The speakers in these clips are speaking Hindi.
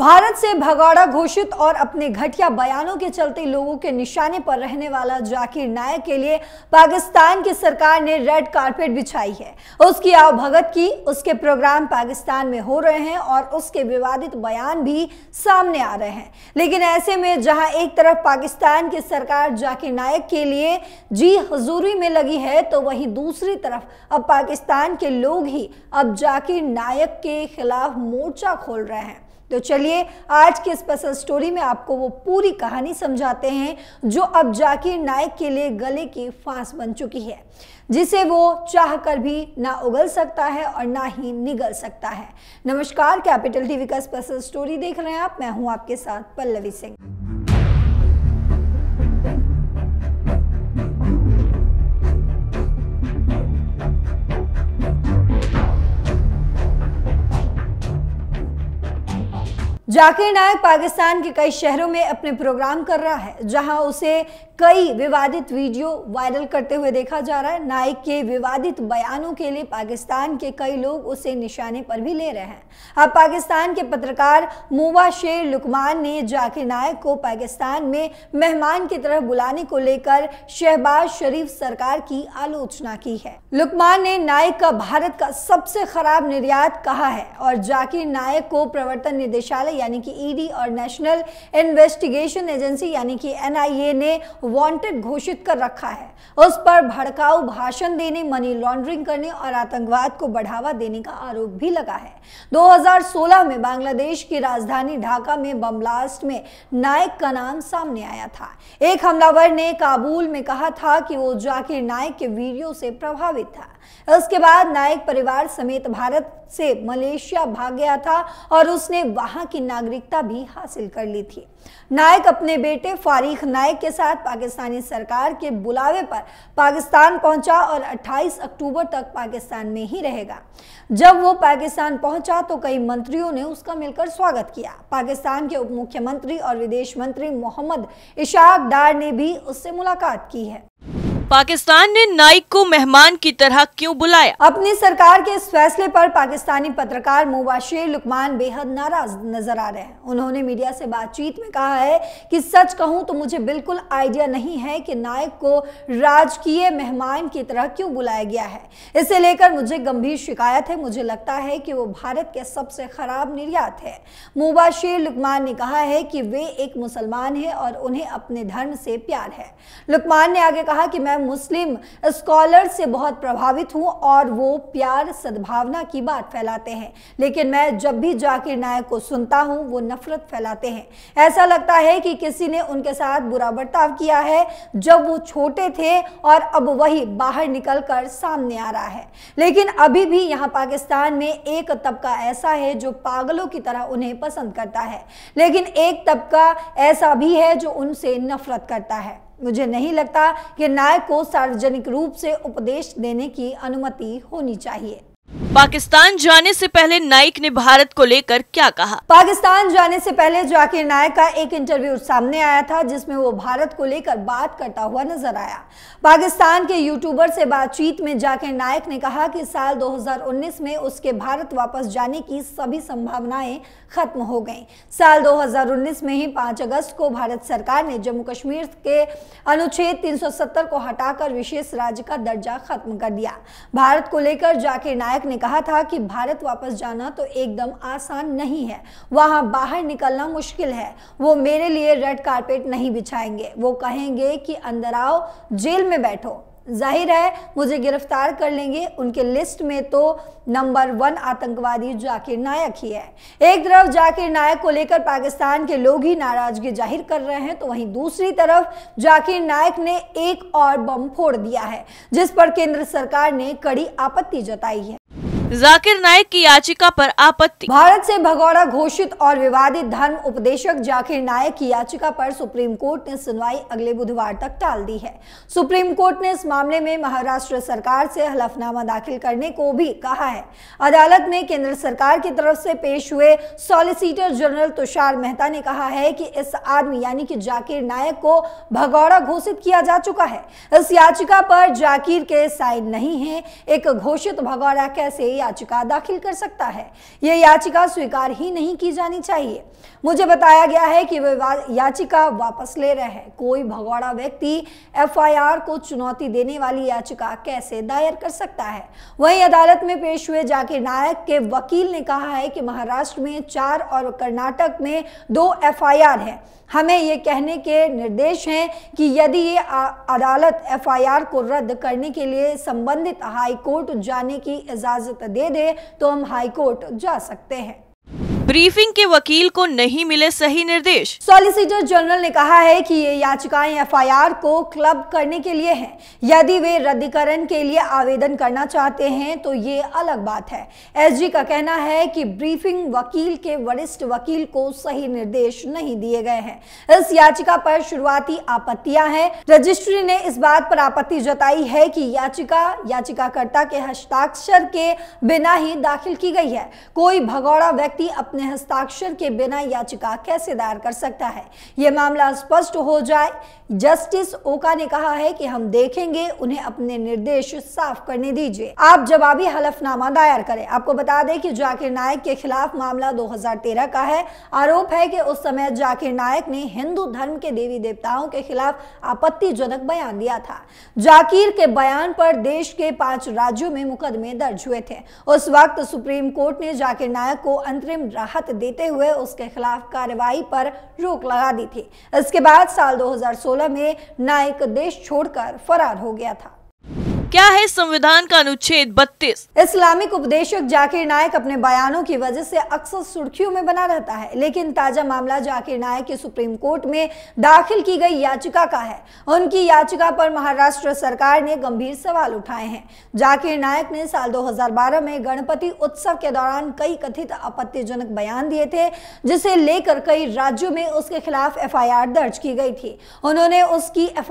भारत से भगौड़ा घोषित और अपने घटिया बयानों के चलते लोगों के निशाने पर रहने वाला जाकिर नायक के लिए पाकिस्तान की सरकार ने रेड कारपेट बिछाई है उसकी आवभगत की उसके प्रोग्राम पाकिस्तान में हो रहे हैं और उसके विवादित बयान भी सामने आ रहे हैं लेकिन ऐसे में जहां एक तरफ पाकिस्तान की सरकार जाकिर नायक के लिए जी हजूरी में लगी है तो वही दूसरी तरफ अब पाकिस्तान के लोग ही अब जाकिर नायक के खिलाफ मोर्चा खोल रहे हैं तो चलिए आज की स्पेशल स्टोरी में आपको वो पूरी कहानी समझाते हैं जो अब जाकिर नायक के लिए गले की फांस बन चुकी है जिसे वो चाह कर भी ना उगल सकता है और ना ही निगल सकता है नमस्कार कैपिटल टीवी का स्पेशल स्टोरी देख रहे हैं आप मैं हूं आपके साथ पल्लवी सिंह जाकिर नायक पाकिस्तान के कई शहरों में अपने प्रोग्राम कर रहा है जहां उसे कई विवादित वीडियो वायरल करते हुए देखा जा रहा है नाइक के विवादित बयानों के लिए पाकिस्तान के कई लोग उसे निशाने पर भी ले रहे हैं अब पाकिस्तान के पत्रकार मुवा शेर लुकमान ने जाकिर नायक को पाकिस्तान में मेहमान की तरह बुलाने को लेकर शहबाज शरीफ सरकार की आलोचना की है लुकमान ने नायक का भारत का सबसे खराब निर्यात कहा है और जाकिर नायक को प्रवर्तन निदेशालय यानी कि ईडी और नेशनल इन्वेस्टिगेशन एजेंसी यानी कि एनआईए ने वांटेड घोषित कर रखा है उस पर भड़काऊ भाषण देने मनी लॉन्ड्रिंग करने और आतंकवाद को बढ़ावा देने का आरोप भी लगा है 2016 में बांग्लादेश की राजधानी ढाका में बम ब्लास्ट में नायक का नाम सामने आया था एक हमलावर ने काबुल में कहा था कि वो जाकिर नायक के वीडियो से प्रभावित था उसके बाद नायक परिवार समेत भारत से मलेशिया भाग गया था और उसने वहां की नागरिकता भी हासिल कर ली थी नायक अपने बेटे फारीख नायक के साथ पाकिस्तानी सरकार के बुलावे पर पाकिस्तान पहुंचा और 28 अक्टूबर तक पाकिस्तान में ही रहेगा जब वो पाकिस्तान पहुंचा तो कई मंत्रियों ने उसका मिलकर स्वागत किया पाकिस्तान के उप मुख्यमंत्री और विदेश मंत्री मोहम्मद इशाक डार ने भी उससे मुलाकात की है पाकिस्तान ने नाइक को मेहमान की तरह क्यों बुलाया अपनी सरकार के इस फैसले पर पाकिस्तानी पत्रकार मुबाशिर लुकमान बेहद नाराज नजर आ रहे हैं उन्होंने मीडिया से बातचीत में कहा है कि सच कहूं तो मुझे बिल्कुल आइडिया नहीं है कि नाइक को राजकीय मेहमान की तरह क्यों बुलाया गया है इसे लेकर मुझे गंभीर शिकायत है मुझे लगता है कि वो भारत के सबसे खराब निर्यात है मुबाशिर लुकमान ने कहा है कि वे एक मुसलमान है और उन्हें अपने धर्म से प्यार है लुकमान ने आगे कहा कि मैं मुस्लिम स्कॉलर से बहुत प्रभावित हूँ और वो प्यार सद्भावना की बात फैलाते हैं लेकिन मैं जब भी जाकिर नायक को सुनता हूँ वो नफरत फैलाते हैं ऐसा लगता है कि किसी ने उनके साथ बुरा बर्ताव किया है जब वो छोटे थे और अब वही बाहर निकल कर सामने आ रहा है लेकिन अभी भी यहाँ पाकिस्तान में एक तबका ऐसा है जो पागलों की तरह उन्हें पसंद करता है लेकिन एक तबका ऐसा भी है जो उनसे नफरत करता है मुझे नहीं लगता कि नायक को सार्वजनिक रूप से उपदेश देने की अनुमति होनी चाहिए पाकिस्तान जाने से पहले नाइक ने भारत को लेकर क्या कहा पाकिस्तान जाने से पहले जाकिर नायक का एक इंटरव्यू सामने आया था जिसमें वो भारत को लेकर बात करता हुआ नजर आया पाकिस्तान के यूट्यूबर से बातचीत में जाकिर नायक ने कहा कि साल 2019 में उसके भारत वापस जाने की सभी संभावनाएं खत्म हो गई साल दो में ही पांच अगस्त को भारत सरकार ने जम्मू कश्मीर के अनुच्छेद तीन को हटाकर विशेष राज्य का दर्जा खत्म कर दिया भारत को लेकर जाकिर नायक ने कहा था कि भारत वापस जाना तो एकदम आसान नहीं है वहां बाहर निकलना मुश्किल है वो मेरे लिए रेड कारपेट नहीं बिछाएंगे वो कहेंगे कि अंदर आओ जेल में बैठो जाहिर है मुझे गिरफ्तार कर लेंगे उनके लिस्ट में तो नंबर वन आतंकवादी जाकिर नायक ही है एक तरफ जाकिर नायक को लेकर पाकिस्तान के लोग ही नाराजगी जाहिर कर रहे हैं तो वहीं दूसरी तरफ जाकिर नायक ने एक और बम फोड़ दिया है जिस पर केंद्र सरकार ने कड़ी आपत्ति जताई है जाकिर नायक की याचिका पर आपत्ति भारत से भगौड़ा घोषित और विवादित धर्म उपदेशक जाकिर नायक की याचिका पर सुप्रीम कोर्ट ने सुनवाई अगले बुधवार तक टाल दी है सुप्रीम कोर्ट ने इस मामले में महाराष्ट्र सरकार से हलफनामा दाखिल करने को भी कहा है अदालत में केंद्र सरकार की तरफ से पेश हुए सॉलिसिटर जनरल तुषार मेहता ने कहा है कि इस आदमी यानी कि जाकिर नायक को भगौड़ा घोषित किया जा चुका है इस याचिका पर जाकिर के साइन नहीं है एक घोषित भगौड़ा कैसे याचिका दाखिल कर सकता है यह याचिका स्वीकार ही नहीं की जानी चाहिए मुझे बताया गया है कि वह याचिका वापस ले रहे हैं कोई भगवाड़ा व्यक्ति एफआईआर को चुनौती देने वाली याचिका कैसे दायर कर सकता है वहीं अदालत में पेश हुए जाकिर नायक के वकील ने कहा है कि महाराष्ट्र में चार और कर्नाटक में दो एफआईआर हैं हमें ये कहने के निर्देश हैं कि यदि ये अदालत एफआईआर को रद्द करने के लिए संबंधित हाई कोर्ट जाने की इजाज़त दे दे तो हम हाईकोर्ट जा सकते हैं ब्रीफिंग के वकील को नहीं मिले सही निर्देश सॉलिसिटर जनरल ने कहा है कि ये याचिकाएं एफआईआर को क्लब करने के लिए हैं। यदि वे रद्दीकरण के लिए आवेदन करना चाहते हैं तो ये अलग बात है एसजी का कहना है कि ब्रीफिंग वकील के वरिष्ठ वकील को सही निर्देश नहीं दिए गए हैं इस याचिका पर शुरुआती आपत्तियां हैं रजिस्ट्री ने इस बात पर आपत्ति जताई है की याचिका याचिकाकर्ता के हस्ताक्षर के बिना ही दाखिल की गई है कोई भगौड़ा व्यक्ति अपने अपने हस्ताक्षर के बिना याचिका कैसे दायर कर सकता है यह मामला स्पष्ट हो जाए जस्टिस ओका ने कहा है कि हम देखेंगे उन्हें अपने निर्देश साफ करने दीजिए आप जवाबी हलफनामा दायर करें आपको बता दें कि जाकिर नायक के खिलाफ मामला 2013 का है आरोप है कि उस समय जाकिर नायक ने हिंदू धर्म के देवी देवताओं के खिलाफ आपत्तिजनक बयान दिया था जाकिर के बयान पर देश के पांच राज्यों में मुकदमे दर्ज हुए थे उस वक्त सुप्रीम कोर्ट ने जाकिर नायक को अंतरिम राहत राहत देते हुए उसके खिलाफ कार्रवाई पर रोक लगा दी थी इसके बाद साल 2016 में नाइक देश छोड़कर फरार हो गया था क्या है संविधान का अनुच्छेद बत्तीस इस्लामिक उपदेशक जाकिर नायक अपने बयानों की वजह से अक्सर सुर्खियों में बना रहता है लेकिन ताजा मामला जाकिर नायक की सुप्रीम कोर्ट में दाखिल की गई याचिका का है उनकी याचिका पर महाराष्ट्र सरकार ने गंभीर सवाल उठाए हैं जाकिर नायक ने साल दो में गणपति उत्सव के दौरान कई कथित आपत्तिजनक बयान दिए थे जिसे लेकर कई राज्यों में उसके खिलाफ एफ दर्ज की गई थी उन्होंने उसकी एफ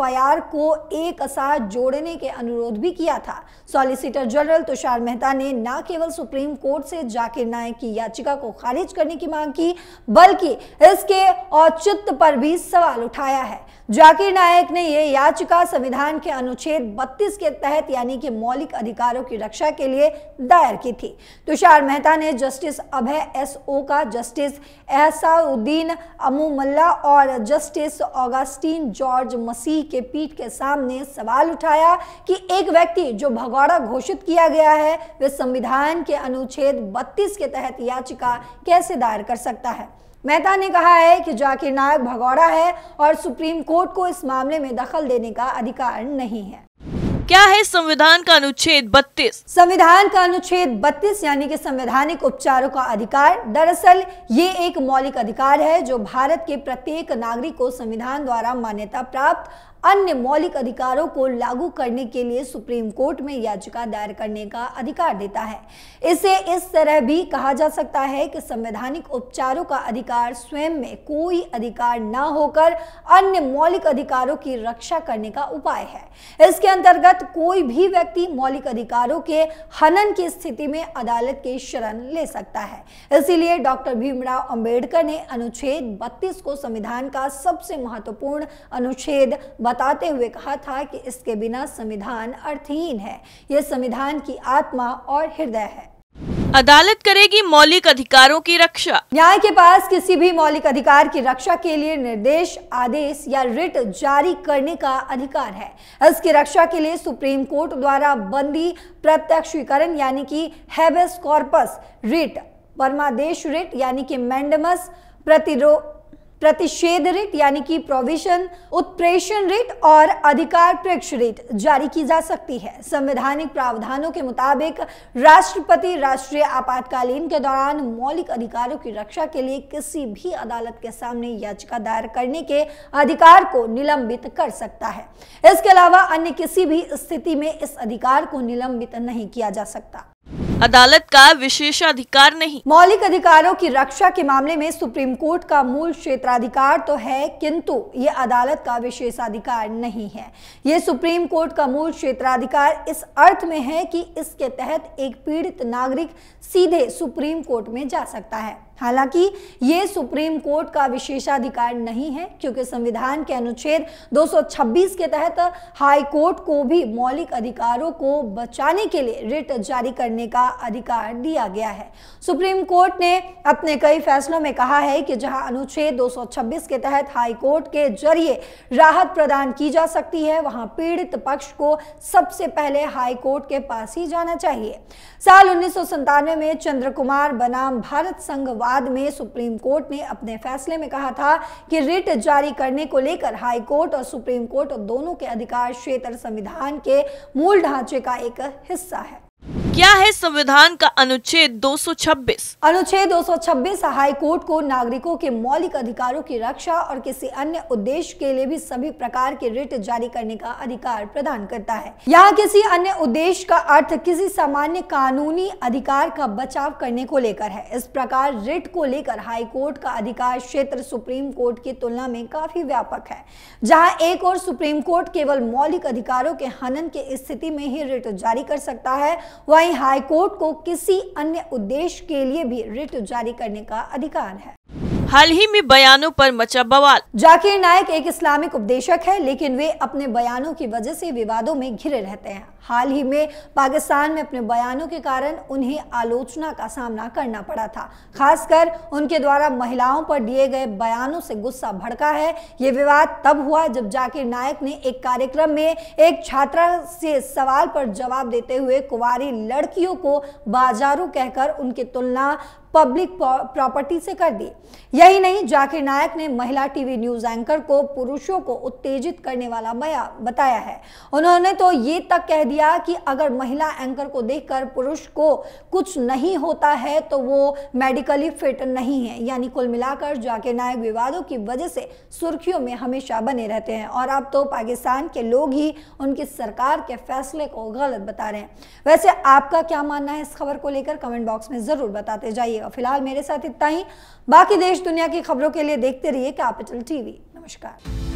को एक साथ जोड़ने के अनुरोध भी भी किया था सॉलिसिटर जनरल तुषार मेहता ने न केवल सुप्रीम कोर्ट से जाकिर नायक की याचिका को खारिज करने की मांग की बल्कि इसके औचित्य पर भी सवाल उठाया है जाकिर नायक ने यह याचिका संविधान के अनुच्छेद 32 के तहत यानी कि मौलिक अधिकारों की रक्षा के लिए दायर की थी तुषार मेहता ने जस्टिस अभय एस ओ का जस्टिस एहसाउद्दीन अमूमल्ला और जस्टिस ऑगस्टीन जॉर्ज मसीह के पीठ के सामने सवाल उठाया कि एक व्यक्ति जो भगौड़ा घोषित किया गया है वे संविधान के अनुच्छेद 32 के तहत याचिका कैसे दायर कर सकता है मेहता ने कहा है कि जाकिर नायक भगौड़ा है और सुप्रीम कोर्ट को इस मामले में दखल देने का अधिकार नहीं है क्या है संविधान का अनुच्छेद 32? संविधान का अनुच्छेद 32 यानी कि संवैधानिक उपचारों का अधिकार दरअसल ये एक मौलिक अधिकार है जो भारत के प्रत्येक नागरिक को संविधान द्वारा मान्यता प्राप्त अन्य मौलिक अधिकारों को लागू करने के लिए सुप्रीम कोर्ट में याचिका दायर करने का अधिकार देता है इसे इस तरह भी कहा जा सकता है कि संवैधानिक उपचारों का अधिकार स्वयं में कोई अधिकार न होकर अन्य मौलिक अधिकारों की रक्षा करने का उपाय है इसके अंतर्गत कोई भी व्यक्ति मौलिक अधिकारों के हनन की स्थिति में अदालत के शरण ले सकता है इसीलिए डॉक्टर भीमराव अंबेडकर ने अनुच्छेद 32 को संविधान का सबसे महत्वपूर्ण अनुच्छेद बताते हुए कहा था कि इसके बिना संविधान अर्थहीन है यह संविधान की आत्मा और हृदय है अदालत करेगी मौलिक अधिकारों की रक्षा न्याय के पास किसी भी मौलिक अधिकार की रक्षा के लिए निर्देश आदेश या रिट जारी करने का अधिकार है इसकी रक्षा के लिए सुप्रीम कोर्ट द्वारा बंदी प्रत्यक्षीकरण यानी कि हैवेस कॉर्पस रिट परमादेश रिट यानी कि मैंडमस प्रतिरोध प्रतिषेध रेट यानी कि प्रोविजन उत्प्रेषण रेट और अधिकार प्रेक्ष रेट जारी की जा सकती है संवैधानिक प्रावधानों के मुताबिक राष्ट्रपति राष्ट्रीय आपातकालीन के दौरान मौलिक अधिकारों की रक्षा के लिए किसी भी अदालत के सामने याचिका दायर करने के अधिकार को निलंबित कर सकता है इसके अलावा अन्य किसी भी स्थिति में इस अधिकार को निलंबित नहीं किया जा सकता अदालत का विशेषाधिकार नहीं मौलिक अधिकारों की रक्षा के मामले में सुप्रीम कोर्ट का मूल क्षेत्राधिकार तो है किंतु ये अदालत का विशेषाधिकार नहीं है ये सुप्रीम कोर्ट का मूल क्षेत्राधिकार इस अर्थ में है कि इसके तहत एक पीड़ित नागरिक सीधे सुप्रीम कोर्ट में जा सकता है हालांकि ये सुप्रीम कोर्ट का विशेषाधिकार नहीं है क्योंकि संविधान के अनुच्छेद 226 के तहत हाई कोर्ट को भी मौलिक अधिकारों को बचाने के लिए रिट जारी करने का अधिकार दिया गया है सुप्रीम कोर्ट ने अपने कई फैसलों में कहा है कि जहां अनुच्छेद 226 के तहत हाई कोर्ट के जरिए राहत प्रदान की जा सकती है वहां पीड़ित पक्ष को सबसे पहले हाईकोर्ट के पास ही जाना चाहिए साल उन्नीस में चंद्र कुमार बनाम भारत संघ बाद में सुप्रीम कोर्ट ने अपने फैसले में कहा था कि रिट जारी करने को लेकर हाई कोर्ट और सुप्रीम कोर्ट दोनों के अधिकार क्षेत्र संविधान के मूल ढांचे का एक हिस्सा है क्या है संविधान का अनुच्छेद 226? अनुच्छेद 226 हाई कोर्ट को नागरिकों के मौलिक अधिकारों की रक्षा और किसी अन्य उद्देश्य के लिए भी सभी प्रकार के रिट जारी करने का अधिकार प्रदान करता है यहाँ किसी अन्य उद्देश्य का अर्थ किसी सामान्य कानूनी अधिकार का बचाव करने को लेकर है इस प्रकार रिट को लेकर हाई कोर्ट का अधिकार क्षेत्र सुप्रीम कोर्ट की तुलना में काफी व्यापक है जहाँ एक और सुप्रीम कोर्ट केवल मौलिक अधिकारों के हनन की स्थिति में ही रिट जारी कर सकता है वह वहीं हाईकोर्ट को किसी अन्य उद्देश्य के लिए भी रिट जारी करने का अधिकार है हाल ही में बयानों पर मचा बवाल जाकिर नायक एक इस्लामिक उपदेशक है लेकिन वे अपने बयानों की वजह से विवादों में घिरे रहते हैं हाल ही में पाकिस्तान में अपने बयानों के कारण उन्हें आलोचना का सामना करना पड़ा था खासकर उनके द्वारा महिलाओं पर दिए गए बयानों से गुस्सा भड़का है ये विवाद तब हुआ जब जाकिर नायक ने एक कार्यक्रम में एक छात्रा से सवाल पर जवाब देते हुए कुंवारी लड़कियों को बाजारू कहकर उनकी तुलना पब्लिक प्रॉपर्टी से कर दी यही नहीं जाकिर नायक ने महिला टीवी न्यूज एंकर को पुरुषों को उत्तेजित करने वाला बया बताया है उन्होंने तो ये तक कह दिया कि अगर महिला एंकर को देखकर पुरुष को कुछ नहीं होता है तो वो मेडिकली फिट नहीं है यानी कुल मिलाकर जाकिर नायक विवादों की वजह से सुर्खियों में हमेशा बने रहते हैं और अब तो पाकिस्तान के लोग ही उनकी सरकार के फैसले को गलत बता रहे हैं वैसे आपका क्या मानना है इस खबर को लेकर कमेंट बॉक्स में ज़रूर बताते जाइए और फिलहाल मेरे साथ इतना ही बाकी देश दुनिया की खबरों के लिए देखते रहिए कैपिटल टीवी नमस्कार